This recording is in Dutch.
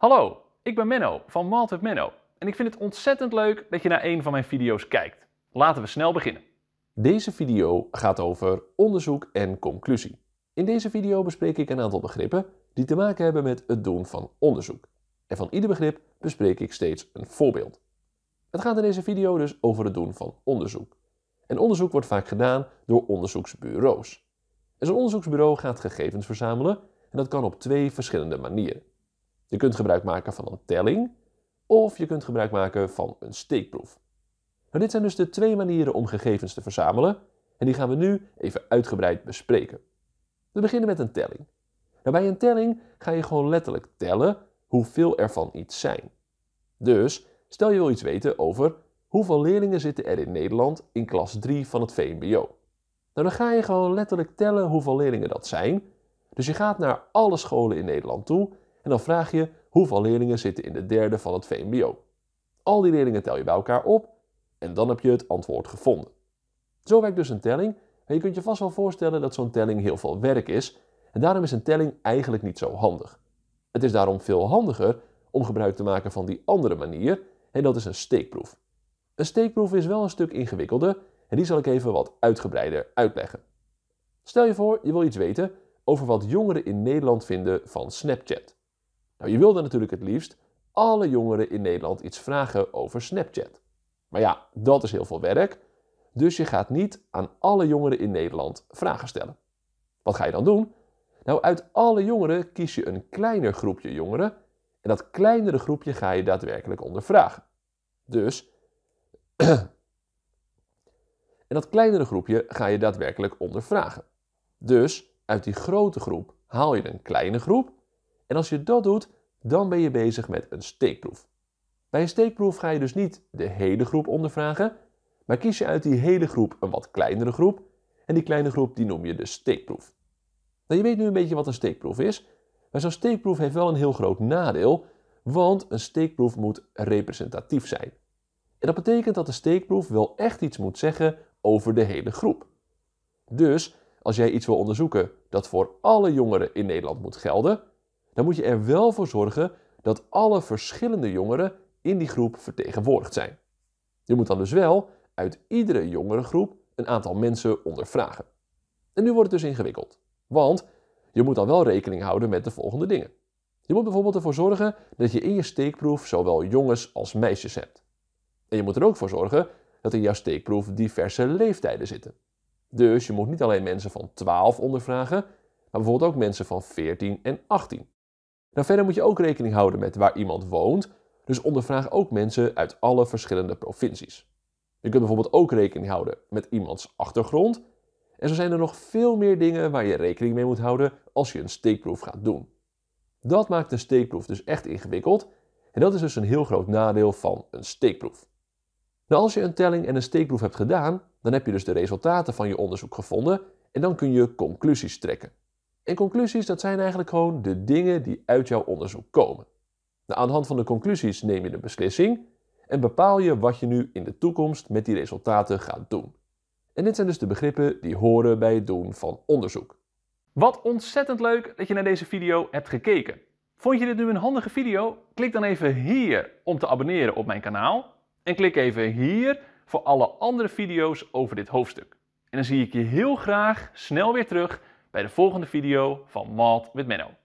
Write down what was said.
Hallo, ik ben Menno van Malt Menno en ik vind het ontzettend leuk dat je naar een van mijn video's kijkt. Laten we snel beginnen. Deze video gaat over onderzoek en conclusie. In deze video bespreek ik een aantal begrippen die te maken hebben met het doen van onderzoek. En van ieder begrip bespreek ik steeds een voorbeeld. Het gaat in deze video dus over het doen van onderzoek. En onderzoek wordt vaak gedaan door onderzoeksbureaus. En onderzoeksbureau gaat gegevens verzamelen en dat kan op twee verschillende manieren. Je kunt gebruik maken van een telling of je kunt gebruik maken van een steekproef. Nou, dit zijn dus de twee manieren om gegevens te verzamelen en die gaan we nu even uitgebreid bespreken. We beginnen met een telling. Nou, bij een telling ga je gewoon letterlijk tellen hoeveel er van iets zijn. Dus stel je wil iets weten over hoeveel leerlingen zitten er in Nederland in klas 3 van het VMBO. Nou, dan ga je gewoon letterlijk tellen hoeveel leerlingen dat zijn. Dus je gaat naar alle scholen in Nederland toe en dan vraag je hoeveel leerlingen zitten in de derde van het VMBO. Al die leerlingen tel je bij elkaar op en dan heb je het antwoord gevonden. Zo werkt dus een telling en je kunt je vast wel voorstellen dat zo'n telling heel veel werk is en daarom is een telling eigenlijk niet zo handig. Het is daarom veel handiger om gebruik te maken van die andere manier en dat is een steekproef. Een steekproef is wel een stuk ingewikkelder en die zal ik even wat uitgebreider uitleggen. Stel je voor, je wil iets weten over wat jongeren in Nederland vinden van Snapchat. Nou, je wilde natuurlijk het liefst alle jongeren in Nederland iets vragen over Snapchat. Maar ja, dat is heel veel werk. Dus je gaat niet aan alle jongeren in Nederland vragen stellen. Wat ga je dan doen? Nou, uit alle jongeren kies je een kleiner groepje jongeren. En dat kleinere groepje ga je daadwerkelijk ondervragen. Dus. en dat kleinere groepje ga je daadwerkelijk ondervragen. Dus uit die grote groep haal je een kleine groep. En als je dat doet, dan ben je bezig met een steekproef. Bij een steekproef ga je dus niet de hele groep ondervragen, maar kies je uit die hele groep een wat kleinere groep. En die kleine groep die noem je de steekproef. Nou, je weet nu een beetje wat een steekproef is, maar zo'n steekproef heeft wel een heel groot nadeel, want een steekproef moet representatief zijn. En dat betekent dat de steekproef wel echt iets moet zeggen over de hele groep. Dus als jij iets wil onderzoeken dat voor alle jongeren in Nederland moet gelden, dan moet je er wel voor zorgen dat alle verschillende jongeren in die groep vertegenwoordigd zijn. Je moet dan dus wel uit iedere jongerengroep een aantal mensen ondervragen. En nu wordt het dus ingewikkeld, want je moet dan wel rekening houden met de volgende dingen. Je moet bijvoorbeeld ervoor zorgen dat je in je steekproef zowel jongens als meisjes hebt. En je moet er ook voor zorgen dat in jouw steekproef diverse leeftijden zitten. Dus je moet niet alleen mensen van 12 ondervragen, maar bijvoorbeeld ook mensen van 14 en 18. Nou verder moet je ook rekening houden met waar iemand woont, dus ondervraag ook mensen uit alle verschillende provincies. Je kunt bijvoorbeeld ook rekening houden met iemands achtergrond. En zo zijn er nog veel meer dingen waar je rekening mee moet houden als je een steekproef gaat doen. Dat maakt een steekproef dus echt ingewikkeld en dat is dus een heel groot nadeel van een steekproef. Nou, als je een telling en een steekproef hebt gedaan, dan heb je dus de resultaten van je onderzoek gevonden en dan kun je conclusies trekken. En conclusies, dat zijn eigenlijk gewoon de dingen die uit jouw onderzoek komen. Nou, aan de hand van de conclusies neem je een beslissing en bepaal je wat je nu in de toekomst met die resultaten gaat doen. En dit zijn dus de begrippen die horen bij het doen van onderzoek. Wat ontzettend leuk dat je naar deze video hebt gekeken. Vond je dit nu een handige video? Klik dan even hier om te abonneren op mijn kanaal. En klik even hier voor alle andere video's over dit hoofdstuk. En dan zie ik je heel graag snel weer terug bij de volgende video van Malt met Menno.